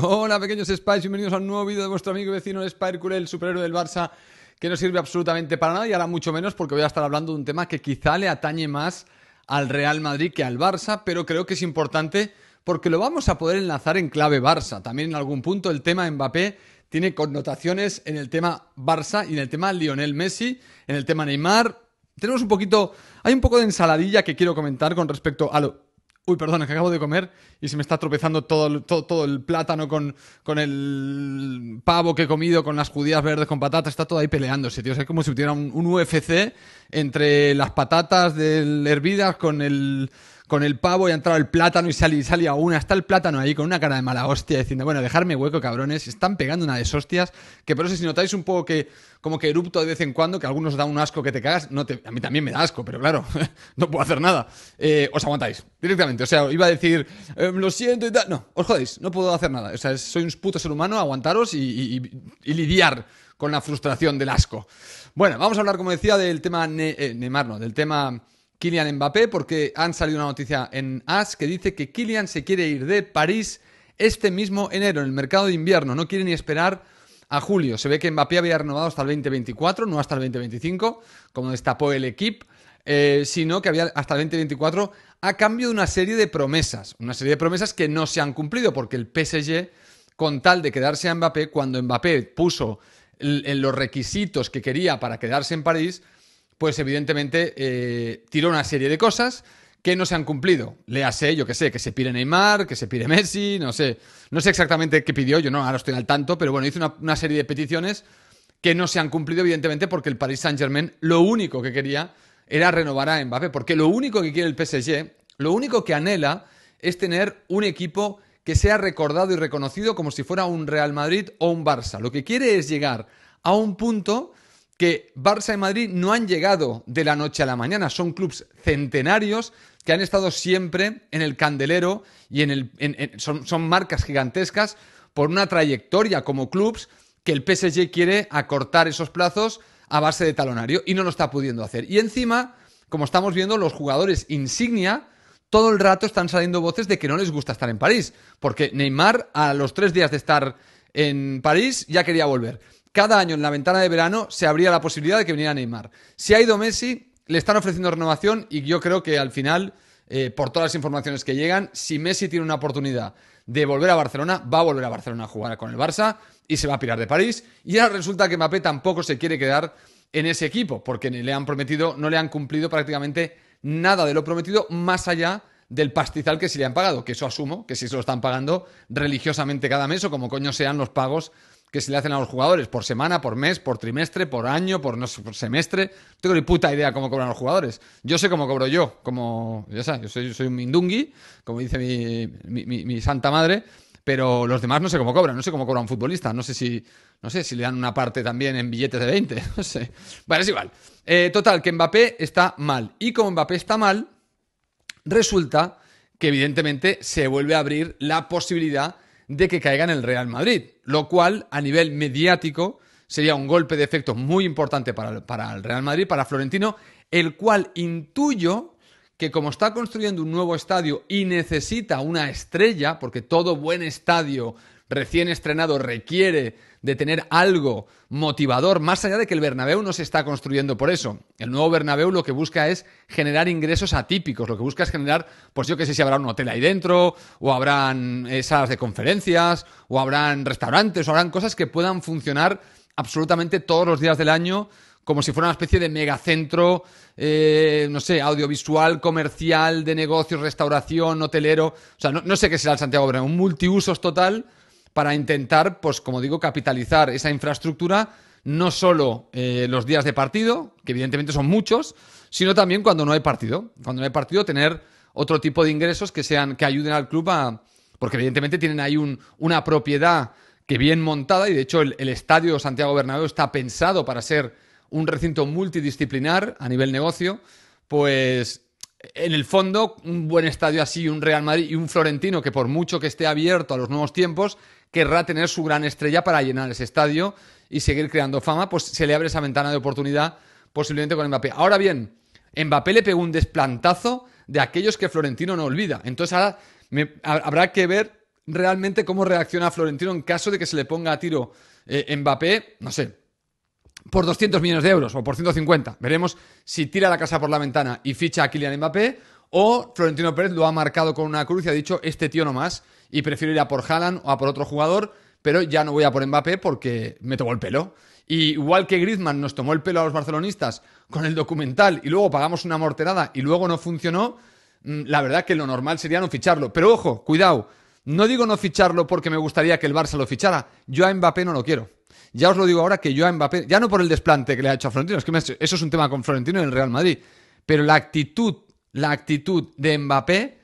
Hola, pequeños Spice, bienvenidos a un nuevo vídeo de vuestro amigo y vecino Curel, el superhéroe del Barça, que no sirve absolutamente para nada y ahora mucho menos porque voy a estar hablando de un tema que quizá le atañe más al Real Madrid que al Barça, pero creo que es importante porque lo vamos a poder enlazar en clave Barça. También en algún punto el tema Mbappé tiene connotaciones en el tema Barça y en el tema Lionel Messi, en el tema Neymar. Tenemos un poquito, hay un poco de ensaladilla que quiero comentar con respecto a lo Uy, perdona, que acabo de comer y se me está tropezando todo, todo, el plátano con, con, el pavo que he comido, con las judías verdes, con patatas, está todo ahí peleándose, tío. es como si tuviera un, UFC entre las patatas hervidas con el con el pavo y ha entrado el plátano y salía, y a una. Está el plátano ahí con una cara de mala hostia diciendo, bueno, dejarme hueco, cabrones. Están pegando una de hostias Que por eso, si notáis un poco que como que erupto de vez en cuando, que algunos da un asco que te cagas, no a mí también me da asco, pero claro, no puedo hacer nada. Eh, os aguantáis directamente. O sea, iba a decir, em, lo siento y tal. No, os jodéis, no puedo hacer nada. O sea, soy un puto ser humano, aguantaros y, lidiar con la frustración del asco. Bueno, vamos a hablar, como decía, del tema de eh, Neymar, no, del tema Kylian Mbappé, porque han salido una noticia en AS que dice que Kylian se quiere ir de París este mismo enero, en el mercado de invierno. No quiere ni esperar a julio. Se ve que Mbappé había renovado hasta el 2024, no hasta el 2025, como destapó el equipo, eh, sino que había hasta el 2024 a cambio de una serie de promesas. Una serie de promesas que no se han cumplido, porque el PSG, con tal de quedarse a Mbappé, cuando Mbappé puso los requisitos que quería para quedarse en París, pues evidentemente eh, tiró una serie de cosas que no se han cumplido. Le yo qué sé, que se pide Neymar, que se pide Messi, no sé. No sé exactamente qué pidió, yo no, ahora estoy al tanto, pero bueno, hizo una, una serie de peticiones que no se han cumplido, evidentemente, porque el Paris Saint-Germain lo único que quería era renovar a Mbappé, porque lo único que quiere el PSG, lo único que anhela es tener un equipo que sea recordado y reconocido como si fuera un Real Madrid o un Barça. Lo que quiere es llegar a un punto que Barça y Madrid no han llegado de la noche a la mañana, son clubes centenarios que han estado siempre en el candelero y en el, son, son, marcas gigantescas por una trayectoria como clubes que el PSG quiere acortar esos plazos a base de talonario y no lo está pudiendo hacer. Y encima, como estamos viendo, los jugadores insignia todo el rato están saliendo voces de que no les gusta estar en París, porque Neymar a los tres días de estar en París ya quería volver cada año en la ventana de verano se abría la posibilidad de que viniera Neymar. Si ha ido Messi, le están ofreciendo renovación y yo creo que al final, eh, por todas las informaciones que llegan, si Messi tiene una oportunidad de volver a Barcelona, va a volver a Barcelona a jugar con el Barça y se va a pirar de París. Y ahora resulta que Mbappé tampoco se quiere quedar en ese equipo porque le han prometido, no le han cumplido prácticamente nada de lo prometido más allá del pastizal que se le han pagado, que eso asumo, que si se lo están pagando religiosamente cada mes o como coño sean los pagos que se le hacen a los jugadores por semana, por mes, por trimestre, por año, por no por semestre. No tengo ni puta idea cómo cobran los jugadores. Yo sé cómo cobro yo, como ya sabes, yo soy, soy un mindungui, como dice mi, santa madre, pero los demás no sé cómo cobran, no sé cómo cobra un futbolista, no sé si no sé si le dan una parte también en billetes de 20, no sé. Bueno, es igual. Eh, total, que Mbappé está mal. Y como Mbappé está mal, resulta que evidentemente se vuelve a abrir la posibilidad de que caiga en el Real Madrid lo cual a nivel mediático sería un golpe de efecto muy importante para, el Real Madrid, para Florentino, el cual intuyo que como está construyendo un nuevo estadio y necesita una estrella, porque todo buen estadio recién estrenado requiere de tener algo motivador, más allá de que el Bernabéu no se está construyendo por eso. El nuevo Bernabéu lo que busca es generar ingresos atípicos, lo que busca es generar, pues yo que sé si habrá un hotel ahí dentro, o habrán eh, salas de conferencias, o habrán restaurantes, o habrán cosas que puedan funcionar absolutamente todos los días del año como si fuera una especie de megacentro, eh, no sé, audiovisual, comercial, de negocios, restauración, hotelero. O sea, no, sé qué será el Santiago Bernabéu, un multiusos total para intentar, pues como digo, capitalizar esa infraestructura, no solo eh, los días de partido, que evidentemente son muchos, sino también cuando no hay partido. Cuando no hay partido, tener otro tipo de ingresos que sean, que ayuden al club a. Porque evidentemente tienen ahí una propiedad que bien montada, y de hecho el, estadio Santiago Bernabéu está pensado para ser un recinto multidisciplinar a nivel negocio, pues en el fondo, un buen estadio así, un Real Madrid y un Florentino que por mucho que esté abierto a los nuevos tiempos, querrá tener su gran estrella para llenar ese estadio y seguir creando fama, pues se le abre esa ventana de oportunidad posiblemente con Mbappé. Ahora bien, Mbappé le pegó un desplantazo de aquellos que Florentino no olvida. Entonces ahora habrá que ver realmente cómo reacciona Florentino en caso de que se le ponga a tiro eh, Mbappé, no sé, por 200 millones de euros o por 150. Veremos si tira la casa por la ventana y ficha a Kylian Mbappé o Florentino Pérez lo ha marcado con una cruz y ha dicho este tío no más y prefiero ir a por Haaland o a por otro jugador, pero ya no voy a por Mbappé porque me tomó el pelo. igual que Griezmann nos tomó el pelo a los barcelonistas con el documental y luego pagamos una morterada y luego no funcionó, mm, la verdad que lo normal sería no ficharlo. Pero ojo, cuidado, no digo no ficharlo porque me gustaría que el Barça lo fichara. Yo a Mbappé no lo quiero. Ya os lo digo ahora que yo a Mbappé, ya no por el desplante que le ha hecho a Florentino, es que eso es un tema con Florentino y el Real Madrid, pero la actitud, la actitud de Mbappé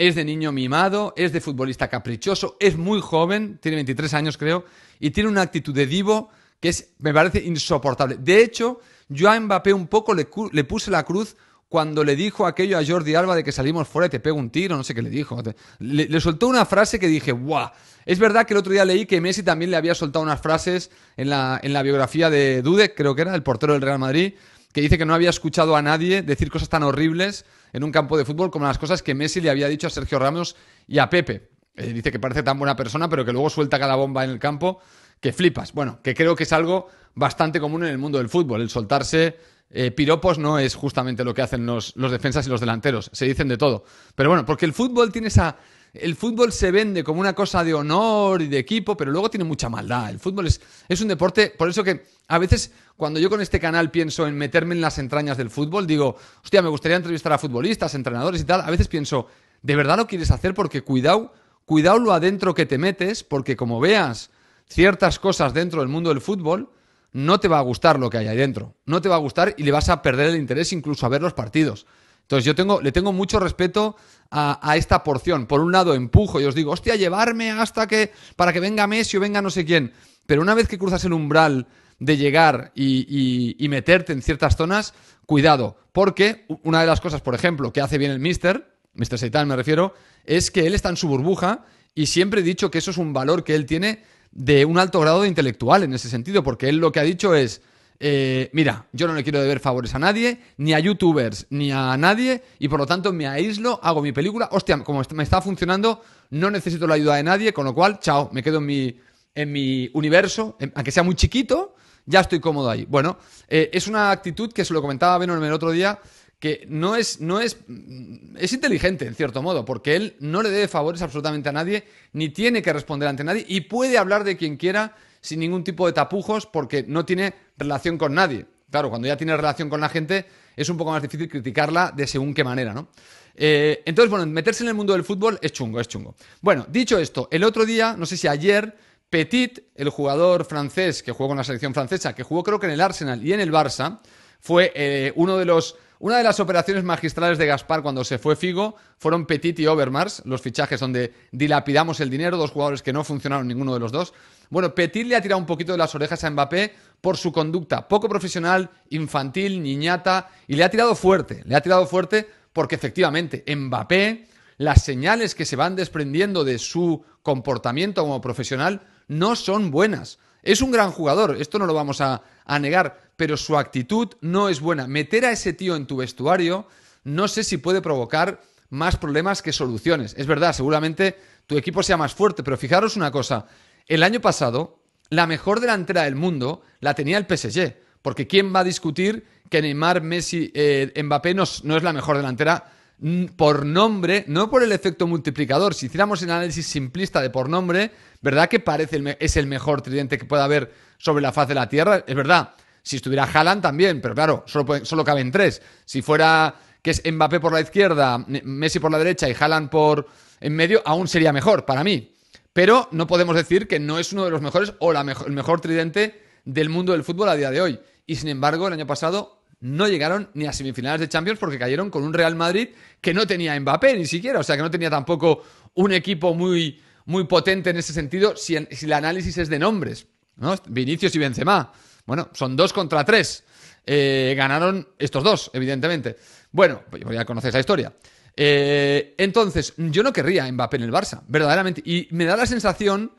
es de niño mimado, es de futbolista caprichoso, es muy joven, tiene 23 años creo, y tiene una actitud de divo que es, me parece insoportable. De hecho, yo a Mbappé un poco le, puse la cruz cuando le dijo aquello a Jordi Alba de que salimos fuera y te pego un tiro, no sé qué le dijo. Le, soltó una frase que dije, ¡guau! Es verdad que el otro día leí que Messi también le había soltado unas frases en la, en la biografía de Dude, creo que era, el portero del Real Madrid, que dice que no había escuchado a nadie decir cosas tan horribles en un campo de fútbol como las cosas que Messi le había dicho a Sergio Ramos y a Pepe. Eh, dice que parece tan buena persona, pero que luego suelta cada bomba en el campo que flipas. Bueno, que creo que es algo bastante común en el mundo del fútbol, el soltarse eh, piropos no es justamente lo que hacen los, los defensas y los delanteros, se dicen de todo. Pero bueno, porque el fútbol tiene esa el fútbol se vende como una cosa de honor y de equipo, pero luego tiene mucha maldad. El fútbol es, un deporte, por eso que a veces cuando yo con este canal pienso en meterme en las entrañas del fútbol, digo, hostia, me gustaría entrevistar a futbolistas, entrenadores y tal, a veces pienso, ¿de verdad lo quieres hacer? Porque cuidado, cuidado lo adentro que te metes, porque como veas ciertas cosas dentro del mundo del fútbol, no te va a gustar lo que hay ahí dentro, no te va a gustar y le vas a perder el interés incluso a ver los partidos. Entonces yo le tengo mucho respeto a, esta porción. Por un lado empujo y os digo, hostia, llevarme hasta que, para que venga Messi o venga no sé quién. Pero una vez que cruzas el umbral de llegar y, meterte en ciertas zonas, cuidado. Porque una de las cosas, por ejemplo, que hace bien el Mister, Mister Seitan me refiero, es que él está en su burbuja y siempre he dicho que eso es un valor que él tiene de un alto grado de intelectual en ese sentido, porque él lo que ha dicho es, eh, mira, yo no le quiero deber favores a nadie, ni a youtubers, ni a nadie, y por lo tanto me aíslo, hago mi película, hostia, como me está funcionando, no necesito la ayuda de nadie, con lo cual, chao, me quedo en mi, en mi universo, aunque sea muy chiquito, ya estoy cómodo ahí. Bueno, eh, es una actitud que se lo comentaba Venom el otro día, que no es, no es, mm, es inteligente en cierto modo, porque él no le debe favores absolutamente a nadie, ni tiene que responder ante nadie, y puede hablar de quien quiera sin ningún tipo de tapujos porque no tiene relación con nadie. Claro, cuando ya tiene relación con la gente es un poco más difícil criticarla de según qué manera, ¿no? Eh, entonces, bueno, meterse en el mundo del fútbol es chungo, es chungo. Bueno, dicho esto, el otro día, no sé si ayer, Petit, el jugador francés que jugó con la selección francesa, que jugó creo que en el Arsenal y en el Barça, fue eh, uno de los una de las operaciones magistrales de Gaspar cuando se fue Figo fueron Petit y Overmars, los fichajes donde dilapidamos el dinero, dos jugadores que no funcionaron ninguno de los dos. Bueno, Petit le ha tirado un poquito de las orejas a Mbappé por su conducta poco profesional, infantil, niñata, y le ha tirado fuerte, le ha tirado fuerte porque efectivamente Mbappé, las señales que se van desprendiendo de su comportamiento como profesional no son buenas. Es un gran jugador, esto no lo vamos a, negar, pero su actitud no es buena. Meter a ese tío en tu vestuario no sé si puede provocar más problemas que soluciones. Es verdad, seguramente tu equipo sea más fuerte, pero fijaros una cosa, el año pasado, la mejor delantera del mundo la tenía el PSG, porque ¿quién va a discutir que Neymar, Messi, eh, Mbappé no, es la mejor delantera mm, por nombre, no por el efecto multiplicador. Si hiciéramos el análisis simplista de por nombre, ¿verdad que parece es el mejor tridente que pueda haber sobre la faz de la Tierra? Es verdad. Si estuviera Haaland también, pero claro, solo, solo caben tres. Si fuera que es Mbappé por la izquierda, Messi por la derecha y Haaland por en medio, aún sería mejor para mí pero no podemos decir que no es uno de los mejores o el mejor tridente del mundo del fútbol a día de hoy. Y sin embargo, el año pasado no llegaron ni a semifinales de Champions porque cayeron con un Real Madrid que no tenía Mbappé ni siquiera, o sea que no tenía tampoco un equipo muy, muy potente en ese sentido si, el análisis es de nombres. ¿no? Vinicius y Benzema. Bueno, son dos contra tres. Eh, ganaron estos dos, evidentemente. Bueno, pues ya conocéis la historia. Eh, entonces, yo no querría Mbappé en el Barça, verdaderamente. Y me da la sensación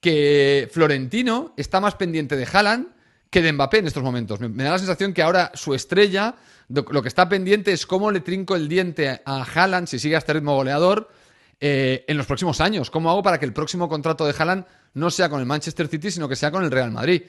que Florentino está más pendiente de Haaland que de Mbappé en estos momentos. Me, da la sensación que ahora su estrella, lo, que está pendiente es cómo le trinco el diente a Haaland si sigue a este ritmo goleador eh, en los próximos años. ¿Cómo hago para que el próximo contrato de Haaland no sea con el Manchester City, sino que sea con el Real Madrid?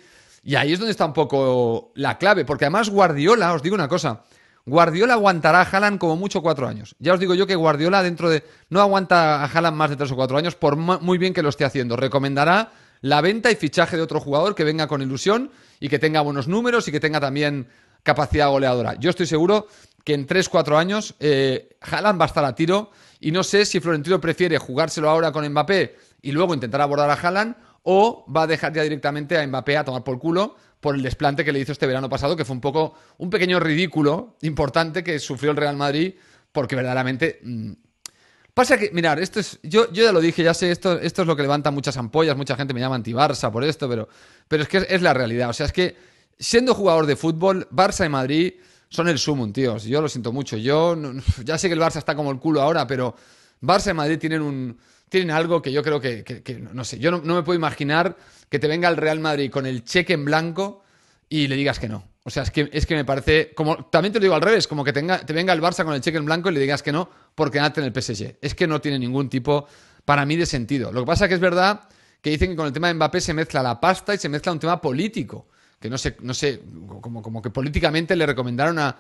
Y ahí es donde está un poco la clave, porque además Guardiola, os digo una cosa, Guardiola aguantará a Haaland como mucho cuatro años. Ya os digo yo que Guardiola dentro de... no aguanta a Haaland más de tres o cuatro años por muy bien que lo esté haciendo. Recomendará la venta y fichaje de otro jugador que venga con ilusión y que tenga buenos números y que tenga también capacidad goleadora. Yo estoy seguro que en o cuatro años eh, va a estar a tiro y no sé si Florentino prefiere jugárselo ahora con Mbappé y luego intentar abordar a Haaland o va a dejar ya directamente a Mbappé a tomar por culo por el desplante que le hizo este verano pasado, que fue un poco un pequeño ridículo importante que sufrió el Real Madrid, porque verdaderamente... Mm, pasa que, mirar, esto es, yo, yo ya lo dije, ya sé, esto, esto es lo que levanta muchas ampollas, mucha gente me llama anti-Barça por esto, pero, pero es que es, la realidad. O sea, es que siendo jugador de fútbol, Barça y Madrid son el sumum, tíos. Yo lo siento mucho. Yo ya sé que el Barça está como el culo ahora, pero Barça y Madrid tienen un, tienen algo que yo creo que, no sé, yo no, me puedo imaginar que te venga el Real Madrid con el cheque en blanco y le digas que no. O sea, es que, es que me parece, como también te lo digo al revés, como que tenga, te venga el Barça con el cheque en blanco y le digas que no porque nada en el PSG. Es que no tiene ningún tipo, para mí, de sentido. Lo que pasa es que es verdad que dicen que con el tema de Mbappé se mezcla la pasta y se mezcla un tema político, que no sé, no sé como, como que políticamente le recomendaron a,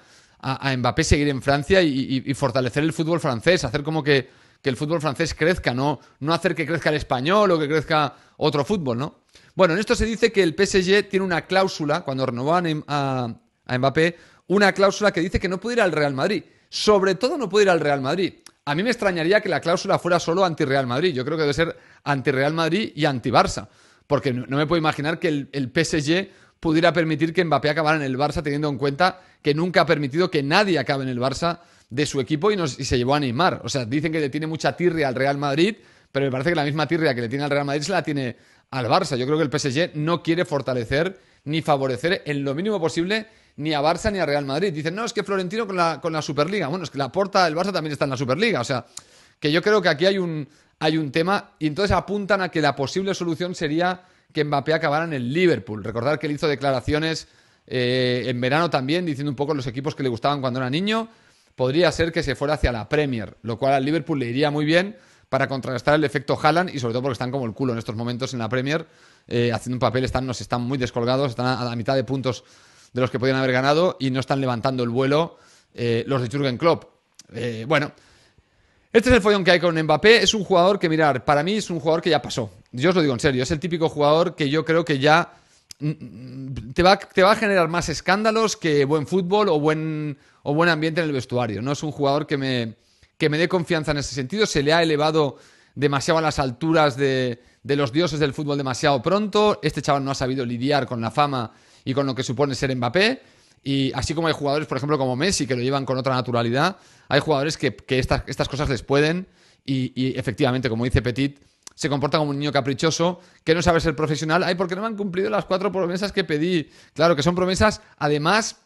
Mbappé seguir en Francia y fortalecer el fútbol francés, hacer como que que el fútbol francés crezca, no, no hacer que crezca el español o que crezca otro fútbol, ¿no? Bueno, en esto se dice que el PSG tiene una cláusula, cuando renovó a, a Mbappé, una cláusula que dice que no puede ir al Real Madrid. Sobre todo no puede ir al Real Madrid. A mí me extrañaría que la cláusula fuera solo anti-Real Madrid. Yo creo que debe ser anti-Real Madrid y anti-Barça. Porque no, me puedo imaginar que el, el PSG pudiera permitir que Mbappé acabara en el Barça, teniendo en cuenta que nunca ha permitido que nadie acabe en el Barça de su equipo y, se llevó a Neymar. O sea, dicen que le tiene mucha tirria al Real Madrid, pero me parece que la misma tirria que le tiene al Real Madrid se la tiene al Barça. Yo creo que el PSG no quiere fortalecer ni favorecer en lo mínimo posible ni a Barça ni a Real Madrid. Dicen, no, es que Florentino con la, con la Superliga. Bueno, es que la porta del Barça también está en la Superliga. O sea, que yo creo que aquí hay un, hay un tema y entonces apuntan a que la posible solución sería que Mbappé acabara en el Liverpool. Recordar que él hizo declaraciones eh, en verano también, diciendo un poco los equipos que le gustaban cuando era niño. Podría ser que se fuera hacia la Premier, lo cual al Liverpool le iría muy bien para contrarrestar el efecto Haaland y sobre todo porque están como el culo en estos momentos en la Premier, eh, haciendo un papel, están, nos están muy descolgados, están a, la mitad de puntos de los que podían haber ganado y no están levantando el vuelo eh, los de Jürgen Klopp. bueno, este es el follón que hay con Mbappé. Es un jugador que, mirar, para mí es un jugador que ya pasó. Yo os lo digo en serio. Es el típico jugador que yo creo que ya mm, mm, te va, a generar más escándalos que buen fútbol o buen, o buen ambiente en el vestuario. No es un jugador que me, dé confianza en ese sentido. Se le ha elevado demasiado a las alturas de, de los dioses del fútbol demasiado pronto. Este chaval no ha sabido lidiar con la fama y con lo que supone ser Mbappé. Y así como hay jugadores, por ejemplo, como Messi, que lo llevan con otra naturalidad, hay jugadores que, estas, cosas les pueden y, efectivamente, como dice Petit, se comporta como un niño caprichoso que no sabe ser profesional. Ay, porque no me han cumplido las cuatro promesas que pedí. Claro, que son promesas, además,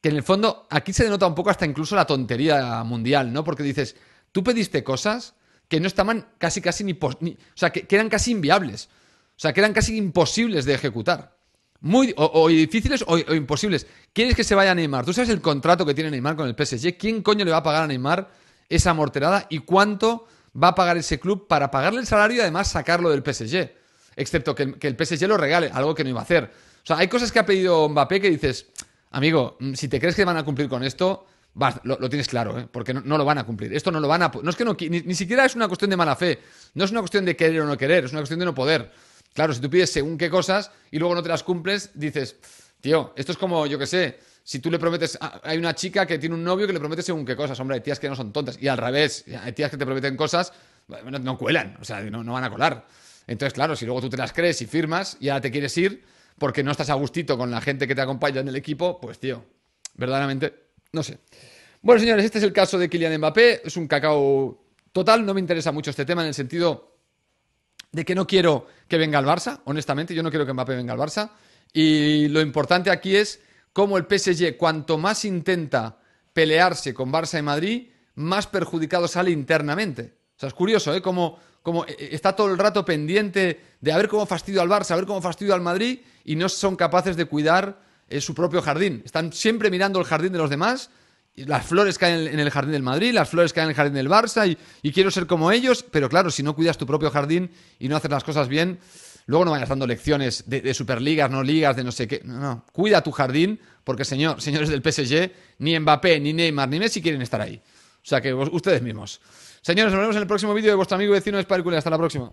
que en el fondo aquí se denota un poco hasta incluso la tontería mundial, ¿no? Porque dices, tú pediste cosas que no estaban casi, casi ni... o sea, que eran casi inviables. O sea, que eran casi imposibles de ejecutar muy o, difíciles o, imposibles. ¿Quieres que se vaya a Neymar? ¿Tú sabes el contrato que tiene Neymar con el PSG? ¿Quién coño le va a pagar a Neymar esa morterada y cuánto va a pagar ese club para pagarle el salario y además sacarlo del PSG? Excepto que, el PSG lo regale, algo que no iba a hacer. O sea, hay cosas que ha pedido Mbappé que dices, amigo, mm, si te crees que van a cumplir con esto, Vas, lo, tienes claro, ¿eh? porque no, lo van a cumplir. Esto no lo van a. No es que ni, siquiera es una cuestión de mala fe. No es una cuestión de querer o no querer, es una cuestión de no poder. Claro, si tú pides según qué cosas y luego no te las cumples, dices, tío, esto es como, yo qué sé, si tú le prometes, hay una chica que tiene un novio que le promete según qué cosas, hombre, hay tías que no son tontas, y al revés, hay tías que te prometen cosas, no, no cuelan, o sea, no, no, van a colar. Entonces, claro, si luego tú te las crees y firmas y ahora te quieres ir porque no estás a gustito con la gente que te acompaña en el equipo, pues tío, verdaderamente, no sé. Bueno, señores, este es el caso de Kylian Mbappé, es un cacao total, no me interesa mucho este tema en el sentido de que no quiero que venga al Barça, honestamente, yo no quiero que Mbappé venga al Barça. Y lo importante aquí es cómo el PSG, cuanto más intenta pelearse con Barça y Madrid, más perjudicado sale internamente. O sea, es curioso, ¿eh? Como, como eh, eh, está todo el rato pendiente de a ver cómo fastidio al Barça, a ver cómo fastidio al Madrid, y no son capaces de cuidar eh, su propio jardín. Están siempre mirando el jardín de los demás las flores caen en el jardín del Madrid, las flores caen en el jardín del Barça y, quiero ser como ellos, pero claro, si no cuidas tu propio jardín y no haces las cosas bien, luego no vayas dando lecciones de, superligas, no ligas, de no sé qué. No, no, cuida tu jardín porque señor, señores del PSG, ni Mbappé, ni Neymar, ni Messi quieren estar ahí. O sea que ustedes mismos. Señores, nos vemos en el próximo vídeo de vuestro amigo vecino de Hasta la próxima.